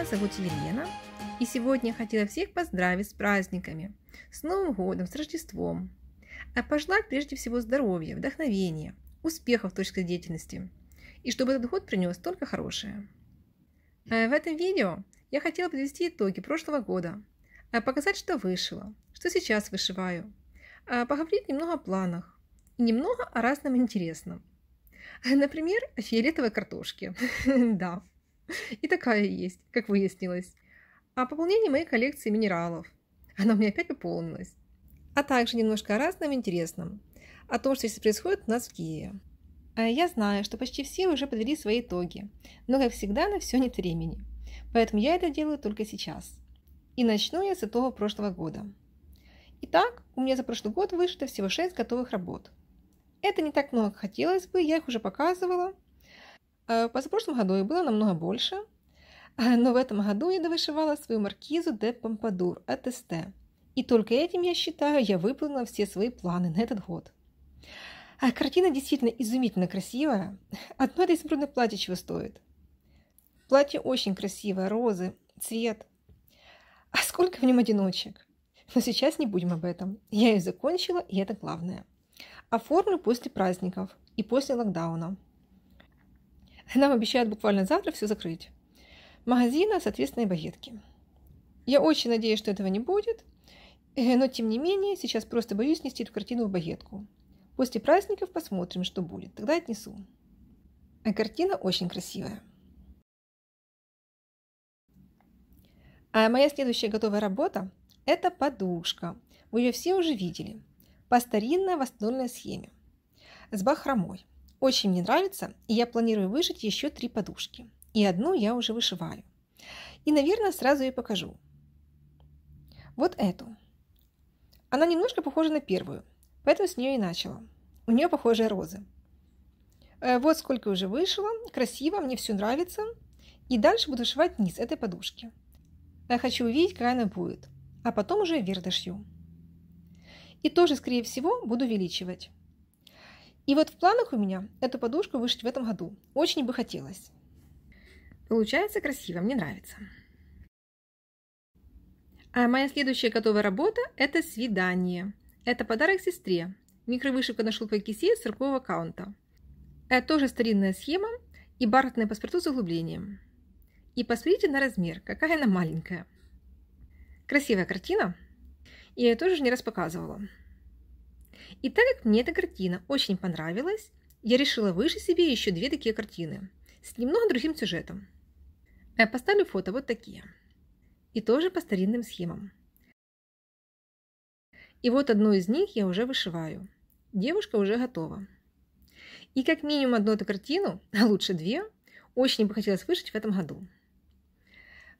Меня зовут Елена, и сегодня я хотела всех поздравить с праздниками, с Новым годом, с Рождеством, а пожелать прежде всего здоровья, вдохновения, успехов в творческой деятельности, и чтобы этот год принес только хорошее. А в этом видео я хотела подвести итоги прошлого года, а показать, что вышила, что сейчас вышиваю, а поговорить немного о планах и немного о разном интересном. Например, о фиолетовой картошке. да, И такая есть, как выяснилось. А пополнение моей коллекции минералов. Она у меня опять пополнилась. А также немножко о разном интересном. О том, что здесь происходит у нас в Киеве. А я знаю, что почти все уже подвели свои итоги, но, как всегда, на все нет времени. Поэтому я это делаю только сейчас. И начну я с итога прошлого года. Итак, у меня за прошлый год вышло всего 6 готовых работ. Это не так много, как хотелось бы, я их уже показывала – Э, в позапрошлом году их было намного больше, но в этом году я довышивала свою маркизу де Помпадур от СТ. И только этим, я считаю, я выполнила все свои планы на этот год. А картина действительно изумительно красивая. Одно это изумрудное платье чего стоит. Платье очень красивое, розы, цвет. А сколько в нем одиночек? Но сейчас не будем об этом. Я ее закончила, и это главное. Оформлю после праздников и после локдауна. Нам обещают буквально завтра все закрыть. Магазина, соответственно, и багетки. Я очень надеюсь, что этого не будет, э, но тем не менее, сейчас просто боюсь нести эту картину в багетку. После праздников посмотрим, что будет. Тогда отнесу. А картина очень красивая. А моя следующая готовая работа – это подушка. Вы ее все уже видели. По старинной восстановленной схеме. С бахромой. Очень мне нравится, и я планирую вышить еще три подушки. И одну я уже вышиваю. И, наверное, сразу ее покажу. Вот эту. Она немножко похожа на первую, поэтому с нее и начала. У нее похожие розы. Э, вот сколько уже вышила. Красиво, мне все нравится. И дальше буду шивать низ этой подушки. Я э, хочу увидеть, какая она будет. А потом уже вверх дошью. И тоже, скорее всего, буду увеличивать. И вот в планах у меня эту подушку вышить в этом году. Очень бы хотелось. Получается красиво, мне нравится. А моя следующая готовая работа – это свидание. Это подарок сестре. Микровышивка на шелковой кисе 40 каунта. Это тоже старинная схема и бархатное паспорту с углублением. И посмотрите на размер, какая она маленькая. Красивая картина. и Я ее тоже не раз показывала. И так как мне эта картина очень понравилась, я решила выше себе еще две такие картины с немного другим сюжетом. Я поставлю фото вот такие. И тоже по старинным схемам. И вот одну из них я уже вышиваю. Девушка уже готова. И как минимум одну эту картину, а лучше две, очень бы хотелось вышить в этом году.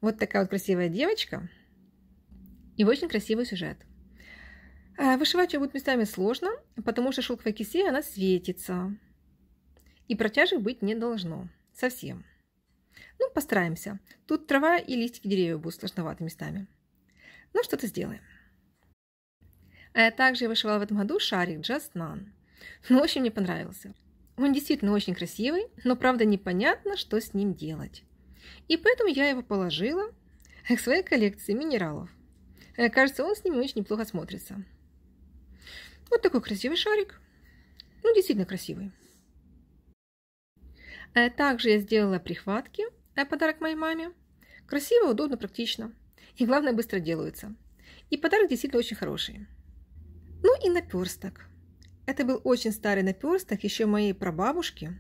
Вот такая вот красивая девочка и очень красивый сюжет. А вышивать ее будет местами сложно, потому что шелковая кисея, она светится. И протяжек быть не должно. Совсем. Ну, постараемся. Тут трава и листики деревьев будут сложноваты местами. Но ну, что-то сделаем. А также я вышивала в этом году шарик Just None. Но ну, очень мне понравился. Он действительно очень красивый, но правда непонятно, что с ним делать. И поэтому я его положила к своей коллекции минералов. Э, кажется, он с ними очень неплохо смотрится. Вот такой красивый шарик. Ну, действительно красивый. Э, также я сделала прихватки, э, подарок моей маме. Красиво, удобно, практично. И главное, быстро делаются. И подарок действительно очень хороший. Ну и наперсток. Это был очень старый наперсток еще моей прабабушки.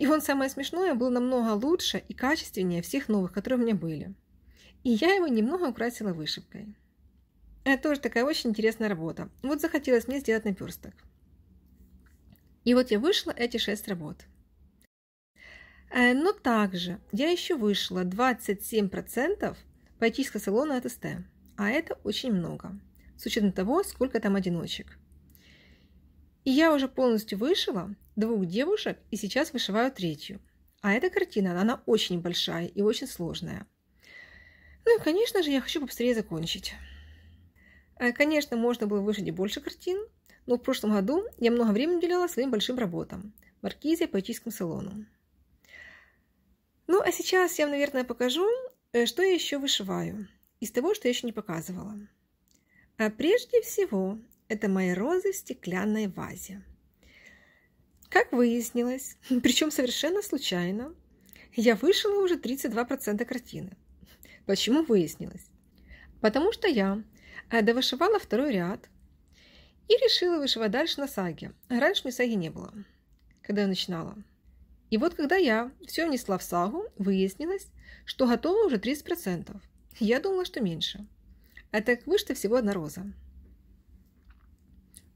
И он, самое смешное, был намного лучше и качественнее всех новых, которые у меня были. И я его немного украсила вышивкой. Это тоже такая очень интересная работа. Вот захотелось мне сделать наперсток. И вот я вышла эти шесть работ. Э, но также я еще вышла 27% поэтического салона от СТ, а это очень много, с учетом того, сколько там одиночек. И я уже полностью вышила двух девушек и сейчас вышиваю третью. А эта картина, она очень большая и очень сложная. Ну и, конечно же, я хочу побыстрее закончить. Э, конечно, можно было выжить и больше картин, но в прошлом году я много времени уделяла своим большим работам – маркизе, поэтическому салону. Ну, а сейчас я вам, наверное, покажу, э, что я еще вышиваю из того, что я еще не показывала. А прежде всего, это мои розы в стеклянной вазе. Как выяснилось, причем совершенно случайно, я вышила уже 32% картины. Почему выяснилось? Потому что я Э, довышивала второй ряд и решила вышивать дальше на саге. Раньше мне саги не было, когда я начинала. И вот когда я все внесла в сагу, выяснилось, что готово уже 30%. Я думала, что меньше. А так вышла всего одна роза.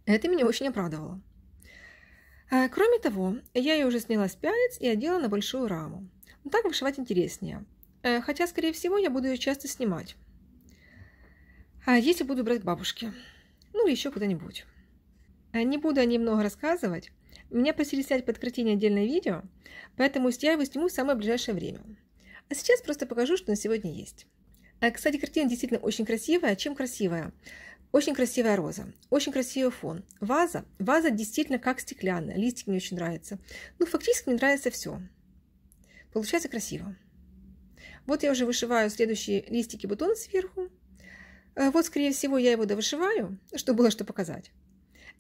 Это меня очень обрадовало. Э, кроме того, я ее уже сняла с пялец и одела на большую раму. так вышивать интереснее. Э, хотя, скорее всего, я буду ее часто снимать. А если буду брать к бабушке? Ну, или еще куда-нибудь. А не буду о ней много рассказывать. Меня просили снять под картине отдельное видео, поэтому я его сниму в самое ближайшее время. А сейчас просто покажу, что на сегодня есть. А, кстати, картина действительно очень красивая. Чем красивая? Очень красивая роза, очень красивый фон. Ваза. Ваза действительно как стеклянная. Листик мне очень нравится. Ну, фактически мне нравится все. Получается красиво. Вот я уже вышиваю следующие листики бутон сверху. Э, вот, скорее всего, я его довышиваю, чтобы было что показать.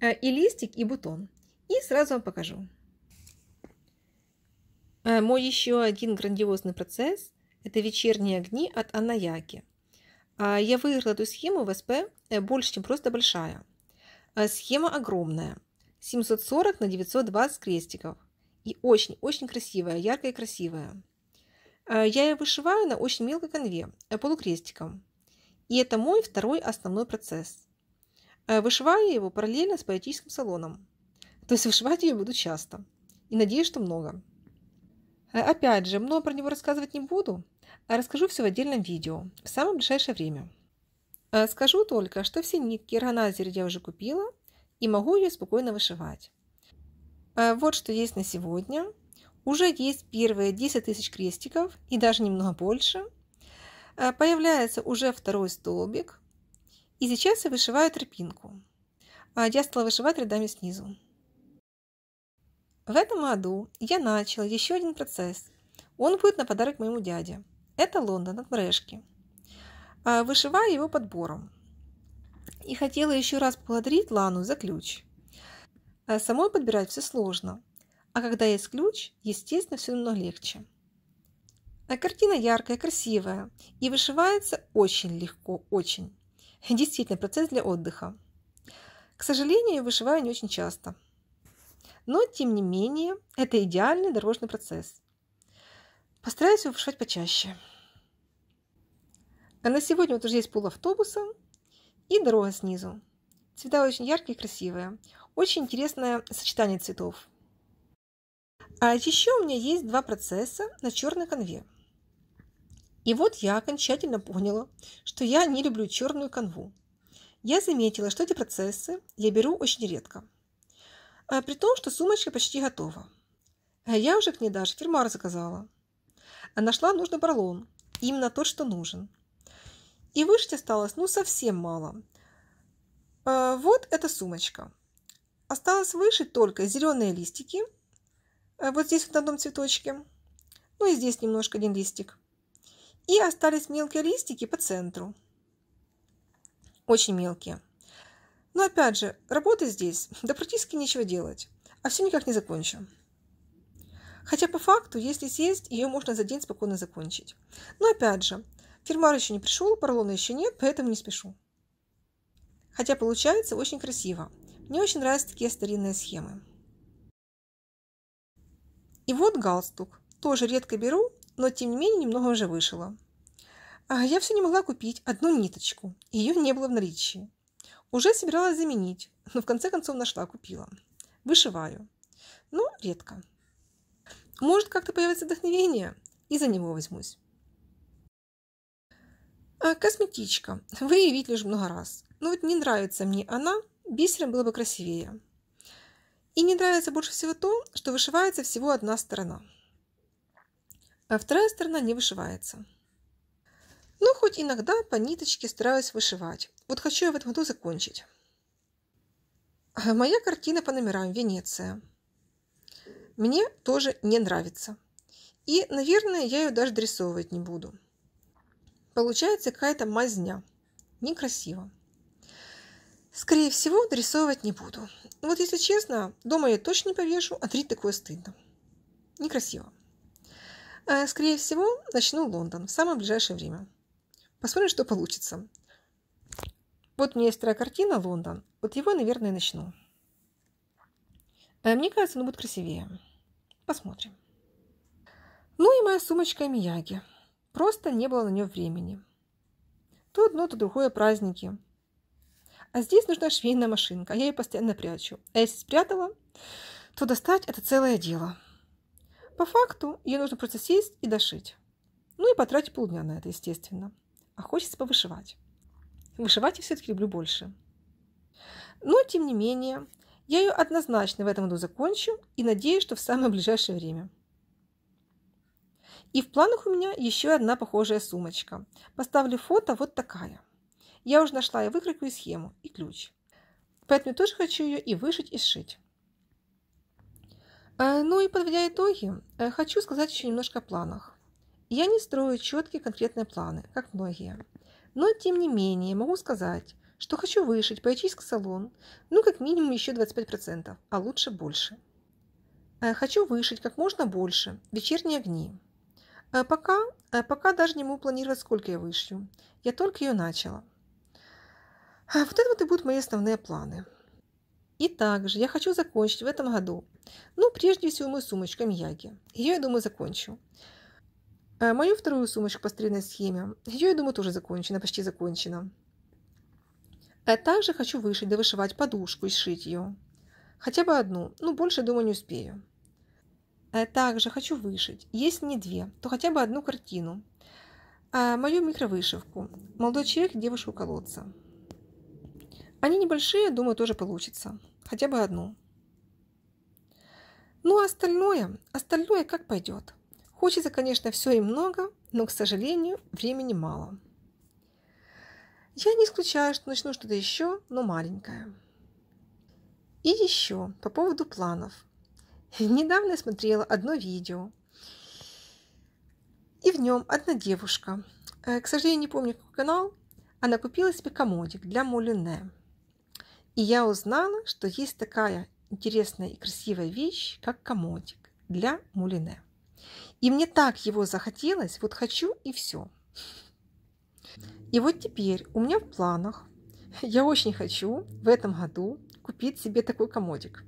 Э, и листик, и бутон. И сразу вам покажу. Э, мой еще один грандиозный процесс – это вечерние огни от Анаяки. Я выиграла эту схему в СП больше, чем просто большая. Схема огромная. 740 на 920 крестиков. И очень-очень красивая, яркая и красивая. Я ее вышиваю на очень мелкой конве, полукрестиком. И это мой второй основной процесс. Э, вышиваю его параллельно с поэтическим салоном. То есть вышивать я буду часто. И надеюсь, что много. Э, опять же, много про него рассказывать не буду, а расскажу все в отдельном видео в самое ближайшее время. Э, скажу только, что все нитки органайзер я уже купила и могу ее спокойно вышивать. Вот что есть на сегодня. Уже есть первые 10 тысяч крестиков и даже немного больше – Э, появляется уже второй столбик. И сейчас я вышиваю тропинку. А, я стала вышивать рядами снизу. В этом году я начала еще один процесс. Он будет на подарок моему дяде. Это Лондон от Мрешки. А, вышиваю его подбором. И хотела еще раз поблагодарить Лану за ключ. Э, самой подбирать все сложно. А когда есть ключ, естественно, все намного легче. А картина яркая, красивая и вышивается очень легко, очень. Действительно, процесс для отдыха. К сожалению, вышиваю не очень часто. Но, тем не менее, это идеальный дорожный процесс. Постараюсь его вышивать почаще. А на сегодня вот уже есть пол автобуса и дорога снизу. Цвета очень яркие и красивые. Очень интересное сочетание цветов. А еще у меня есть два процесса на черной конве. И вот я окончательно поняла, что я не люблю черную канву. Я заметила, что эти процессы я беру очень редко. А при том, что сумочка почти готова. А я уже к ней даже фирмар заказала. А нашла нужный поролон, именно тот, что нужен. И вышить осталось ну совсем мало. А вот эта сумочка. Осталось вышить только зеленые листики, а, вот здесь в одном цветочке, ну и здесь немножко один листик. И остались мелкие листики по центру. Очень мелкие. Но опять же, работы здесь, да практически нечего делать. А все никак не закончу. Хотя по факту, если съесть, ее можно за день спокойно закончить. Но опять же, фермар еще не пришел, поролона еще нет, поэтому не спешу. Хотя получается очень красиво. Мне очень нравятся такие старинные схемы. И вот галстук. Тоже редко беру, но тем не менее немного уже вышила. А я все не могла купить одну ниточку, ее не было в наличии. Уже собиралась заменить, но в конце концов нашла, купила. Вышиваю, но ну, редко. Может, как-то появится вдохновение, и за него возьмусь. А косметичка. Вы ее видели уже много раз. Но ну вот не нравится мне она, бисером было бы красивее. И не нравится больше всего то, что вышивается всего одна сторона – а вторая сторона не вышивается. Но ну, хоть иногда по ниточке стараюсь вышивать. Вот хочу я в этом году закончить. А моя картина по номерам «Венеция». Мне тоже не нравится. И, наверное, я ее даже дорисовывать не буду. Получается какая-то мазня. Некрасиво. Скорее всего, дорисовывать не буду. Вот если честно, дома я точно не повешу, а три такое стыдно. Некрасиво. Э, скорее всего, начну Лондон в самое ближайшее время. Посмотрим, что получится. Вот у меня есть вторая картина «Лондон». Вот его, наверное, начну. Э, мне кажется, он будет красивее. Посмотрим. Ну и моя сумочка Мияги. Просто не было на нее времени. То одно, то другое праздники. А здесь нужна швейная машинка. Я ее постоянно прячу. А если спрятала, то достать это целое дело. По факту ей нужно просто сесть и дошить. Ну и потратить полдня на это, естественно. А хочется повышивать. Вышивать я все-таки люблю больше. Но, тем не менее, я ее однозначно в этом году закончу и надеюсь, что в самое ближайшее время. И в планах у меня еще одна похожая сумочка. Поставлю фото вот такая. Я уже нашла и выкройку, и схему, и ключ. Поэтому тоже хочу ее и вышить, и сшить. Э, ну и подводя итоги, э, хочу сказать еще немножко о планах. Я не строю четкие конкретные планы, как многие. Но тем не менее могу сказать, что хочу вышить поэтический салон, ну как минимум еще 25%, а лучше больше. Э, хочу вышить как можно больше вечерние огни. Пока, пока даже не могу планировать, сколько я вышью. Я только ее начала. Вот это вот и будут мои основные планы. И также я хочу закончить в этом году, ну, прежде всего, мою сумочку Мияги. Ее, я думаю, закончу. Э, мою вторую сумочку по старинной схеме, ее, я думаю, тоже закончена, почти закончена. Э, также хочу вышить, довышивать подушку и сшить ее. Хотя бы одну, ну, больше, думаю, не успею. Э, также хочу вышить, если не две, то хотя бы одну картину. мою микровышивку «Молодой человек и девушка у колодца». Они небольшие, думаю, тоже получится. Хотя бы одну. Ну, а остальное, остальное как пойдет. Хочется, конечно, все и много, но, к сожалению, времени мало. Я не исключаю, что начну что-то еще, но маленькое. И еще по поводу планов. Недавно я смотрела одно видео, и в нем одна девушка, э, к сожалению, не помню какой канал, она купила себе комодик для Молине. И я узнала, что есть такая интересная и красивая вещь, как комодик для мулине. И мне так его захотелось, вот хочу и все. И вот теперь у меня в планах, я очень хочу в этом году купить себе такой комодик.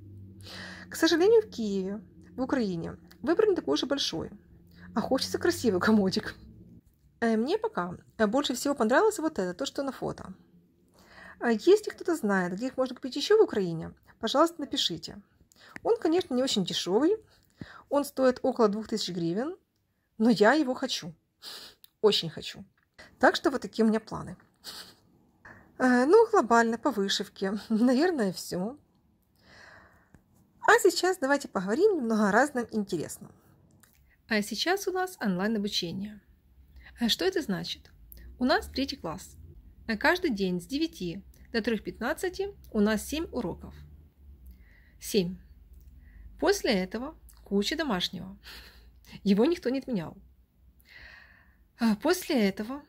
К сожалению, в Киеве, в Украине, выбор не такой же большой, а хочется красивый комодик. Э, мне пока больше всего понравилось вот это, то, что на фото. А если кто-то знает, где их можно купить еще в Украине, пожалуйста, напишите. Он, конечно, не очень дешевый. Он стоит около 2000 гривен, но я его хочу. Очень хочу. Так что вот такие у меня планы. А, ну, глобально, по вышивке. Наверное, все. А сейчас давайте поговорим немного о разном интересном. А сейчас у нас онлайн-обучение. А что это значит? У нас третий класс. Каждый день с 9 до 3.15 у нас 7 уроков. 7. После этого куча домашнего. Его никто не отменял. А после этого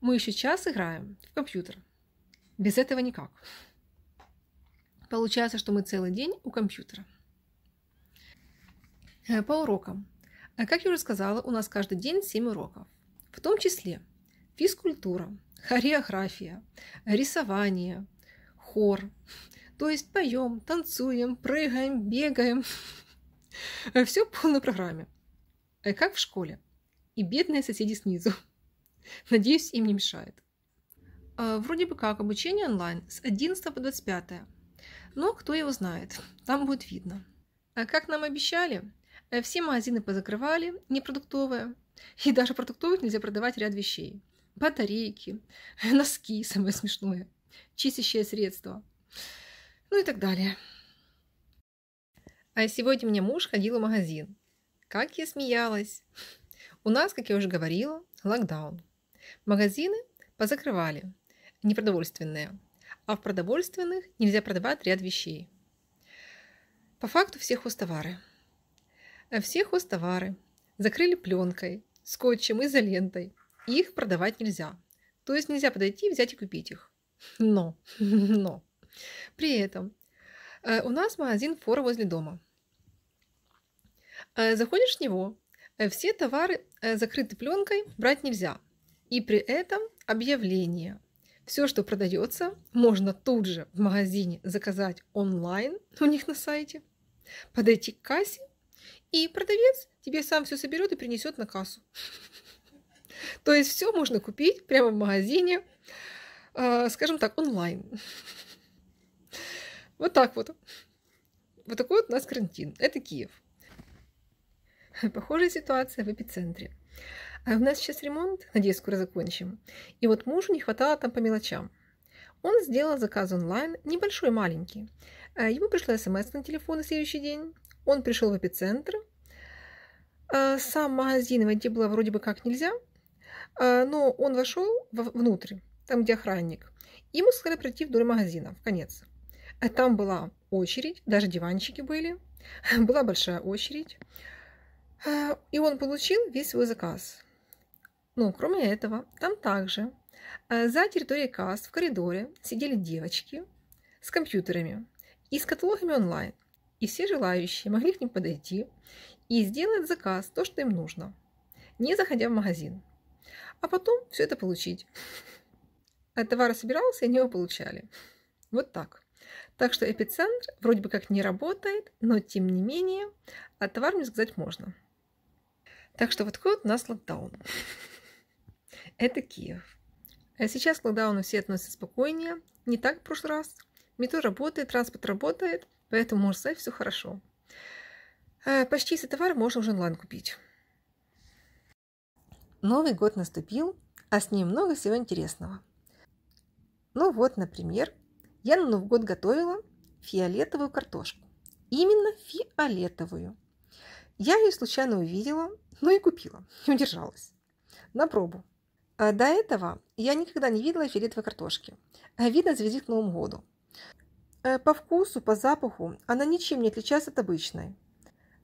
мы еще час играем в компьютер. Без этого никак. Получается, что мы целый день у компьютера. Э, по урокам. А как я уже сказала, у нас каждый день 7 уроков. В том числе физкультура, хореография, рисование, хор. То есть поем, танцуем, прыгаем, бегаем. Все в полной программе. Э, как в школе. И бедные соседи снизу. Надеюсь, им не мешает. А, вроде бы как обучение онлайн с 11 по 25. Но кто его знает, там будет видно. А как нам обещали, э, все магазины позакрывали, непродуктовые. И даже продуктовых нельзя продавать ряд вещей батарейки, носки, самое смешное, чистящее средство, ну и так далее. А сегодня мне муж ходил в магазин. Как я смеялась! У нас, как я уже говорила, локдаун. Магазины позакрывали, непродовольственные, а в продовольственных нельзя продавать ряд вещей. По факту все хостовары. Все хостовары закрыли пленкой, скотчем, изолентой, их продавать нельзя. То есть нельзя подойти, взять и купить их. Но, но. При этом э, у нас магазин фора возле дома. Э, заходишь в него, э, все товары закрыты пленкой, брать нельзя. И при этом объявление. Все, что продается, можно тут же в магазине заказать онлайн у них на сайте, подойти к кассе, и продавец тебе сам все соберет и принесет на кассу. То есть все можно купить прямо в магазине, э, скажем так, онлайн. Вот так вот. Вот такой вот у нас карантин. Это Киев. Похожая ситуация в эпицентре. А у нас сейчас ремонт, надеюсь, скоро закончим. И вот мужу не хватало там по мелочам. Он сделал заказ онлайн, небольшой, маленький. Э, ему пришла смс на телефон на следующий день. Он пришел в эпицентр. Э, сам магазин войти было вроде бы как нельзя – а, но он вошел внутрь, там, где охранник. Ему сказали прийти вдоль магазина, в конец. А там была очередь, даже диванчики были. Была большая очередь. А, и он получил весь свой заказ. Но ну, кроме этого, там также за территорией касс в коридоре сидели девочки с компьютерами и с каталогами онлайн. И все желающие могли к ним подойти и сделать заказ, то, что им нужно, не заходя в магазин а потом все это получить. От а товар собирался, и они его получали. Вот так. Так что эпицентр вроде бы как не работает, но тем не менее от а товар мне сказать можно. Так что вот такой вот у нас локдаун. Это Киев. А сейчас к локдауну все относятся спокойнее, не так в прошлый раз. Метро работает, транспорт работает, поэтому можно сказать, все хорошо. А почти все товар можно уже онлайн купить. Новый год наступил, а с ним много всего интересного. Ну вот, например, я на Новый год готовила фиолетовую картошку. Именно фиолетовую. Я ее случайно увидела, ну и купила, не удержалась. На пробу. А до этого я никогда не видела фиолетовой картошки. А видно звездит к Новому году. Э, по вкусу, по запаху она ничем не отличается от обычной.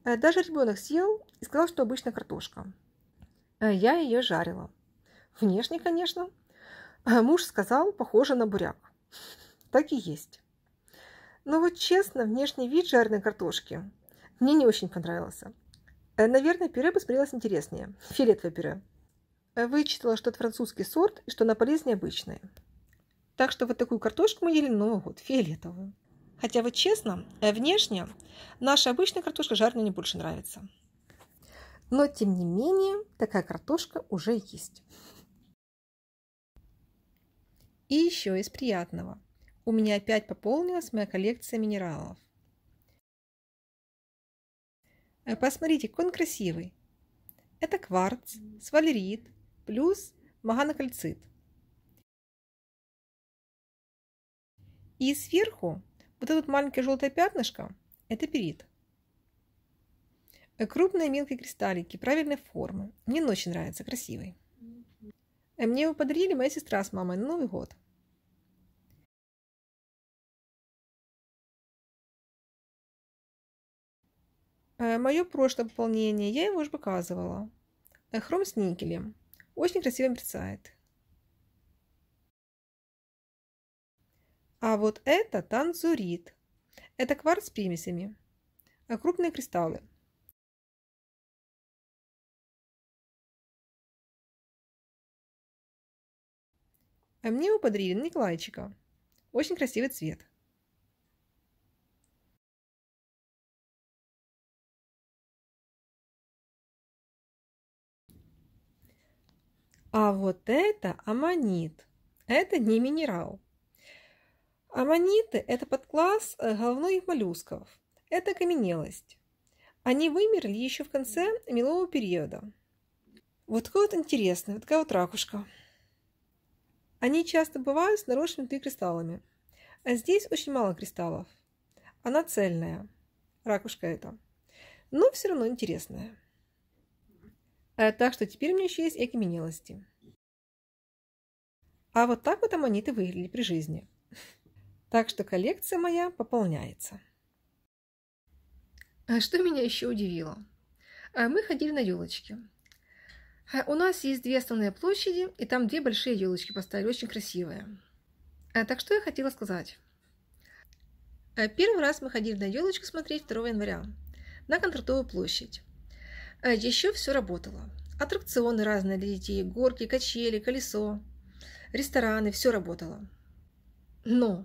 Э, даже ребенок съел и сказал, что обычная картошка. Э, я ее жарила. Внешне, конечно. А муж сказал, похоже на буряк. Так и есть. Но ну вот честно, внешний вид жареной картошки мне не очень понравился. Э, наверное, пюре бы смотрелось интереснее. Фиолетовое пюре. Э, вычитала, что это французский сорт и что она полезнее обычной. Так что вот такую картошку мы ели на ну Новый год, фиолетовую. Хотя вот честно, внешне наша обычная картошка жареная не больше нравится. Но, тем не менее, такая картошка уже есть. И еще из приятного. У меня опять пополнилась моя коллекция минералов. Э, посмотрите, какой он красивый. Это кварц, свалерит, плюс маганокальцит. И сверху вот этот маленькое желтое пятнышко – это перит. Э, крупные мелкие кристаллики, правильной формы. Мне ночь нравится, красивый. Э, мне его подарили моя сестра с мамой на Новый год. Э, Мое прошлое пополнение, я его уже показывала. Хром с никелем. Очень красиво мерцает. А вот это танзурит, Это кварц с примесями. Крупные кристаллы. А мне его подарили Николайчика. Очень красивый цвет. А вот это аммонит. Это не минерал. Аммониты – это подкласс э, головных моллюсков. Это каменелость. Они вымерли еще в конце мелового периода. Вот такой вот интересный, вот такая вот ракушка. Они часто бывают с наросшими кристаллами. А здесь очень мало кристаллов. Она цельная, ракушка эта. Но все равно интересная. А, так что теперь у меня еще есть и окаменелости. А вот так вот аммониты выглядели при жизни. Так что коллекция моя пополняется. А что меня еще удивило? А мы ходили на елочки. А у нас есть две основные площади, и там две большие елочки поставили, очень красивые. А, так что я хотела сказать. А, первый раз мы ходили на елочку смотреть 2 января на Контрактовую площадь. Еще все работало. Аттракционы разные для детей, горки, качели, колесо, рестораны, все работало. Но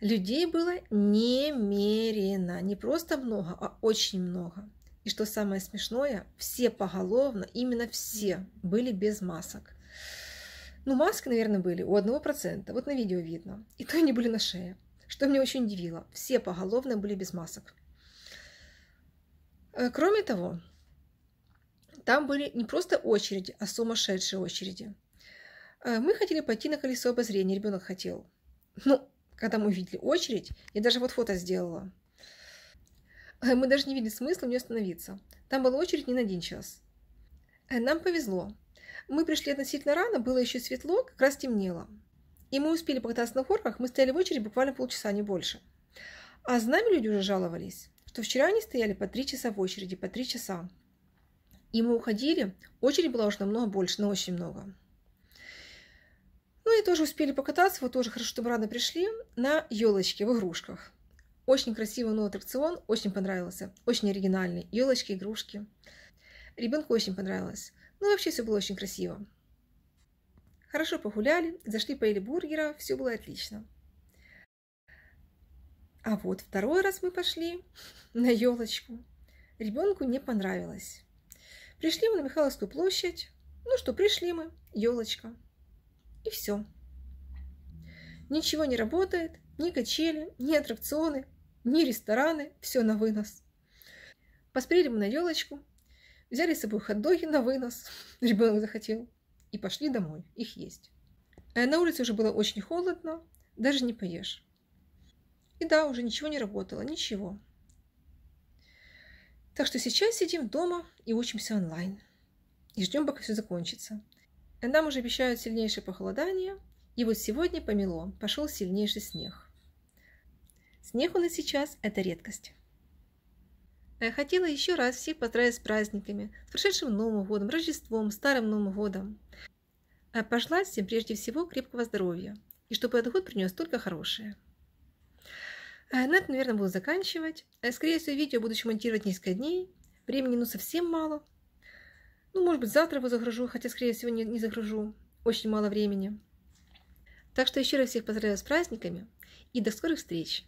людей было немерено, не просто много, а очень много. И что самое смешное, все поголовно, именно все были без масок. Ну, маски, наверное, были у одного процента. Вот на видео видно. И то они были на шее. Что меня очень удивило. Все поголовно были без масок. Э, кроме того, там были не просто очереди, а сумасшедшие очереди. Э, мы хотели пойти на колесо обозрения, ребенок хотел. Ну, когда мы увидели очередь, я даже вот фото сделала – Мы даже не видели смысла в нее остановиться. Там была очередь не на один час. Э, нам повезло. Мы пришли относительно рано, было еще светло, как раз темнело. И мы успели покататься на горках. мы стояли в очереди буквально полчаса, не больше. А с нами люди уже жаловались, что вчера они стояли по три часа в очереди, по три часа. И мы уходили, очередь была уже намного больше, но очень много. Ну и тоже успели покататься, вот тоже хорошо, что мы рано пришли, на елочке в игрушках. Очень красивый новый аттракцион, очень понравился, очень оригинальный. Елочки, игрушки. Ребенку очень понравилось. Ну, вообще все было очень красиво. Хорошо погуляли, зашли поели бургера, все было отлично. А вот второй раз мы пошли на елочку. Ребенку не понравилось. Пришли мы на Михайловскую площадь. Ну что, пришли мы, елочка. И все. Ничего не работает, ни качели, ни аттракционы, ни рестораны, все на вынос. Поспели мы на елочку, взяли с собой хот-доги на вынос, ребенок захотел, и пошли домой, их есть. А на улице уже было очень холодно, даже не поешь. И да, уже ничего не работало, ничего. Так что сейчас сидим дома и учимся онлайн. И ждем, пока все закончится. нам уже обещают сильнейшее похолодание, и вот сегодня помело, пошел сильнейший снег у нас сейчас – это редкость. А я хотела еще раз всех поздравить с праздниками, с прошедшим Новым годом, Рождеством, Старым Новым годом. А пошла всем прежде всего крепкого здоровья, и чтобы этот год принес только хорошее. А на этом, наверное, буду заканчивать. А, скорее всего, видео буду еще монтировать несколько дней. Времени, ну, совсем мало. Ну, может быть, завтра его загружу, хотя, скорее всего, не, не загружу. Очень мало времени. Так что еще раз всех поздравляю с праздниками и до скорых встреч!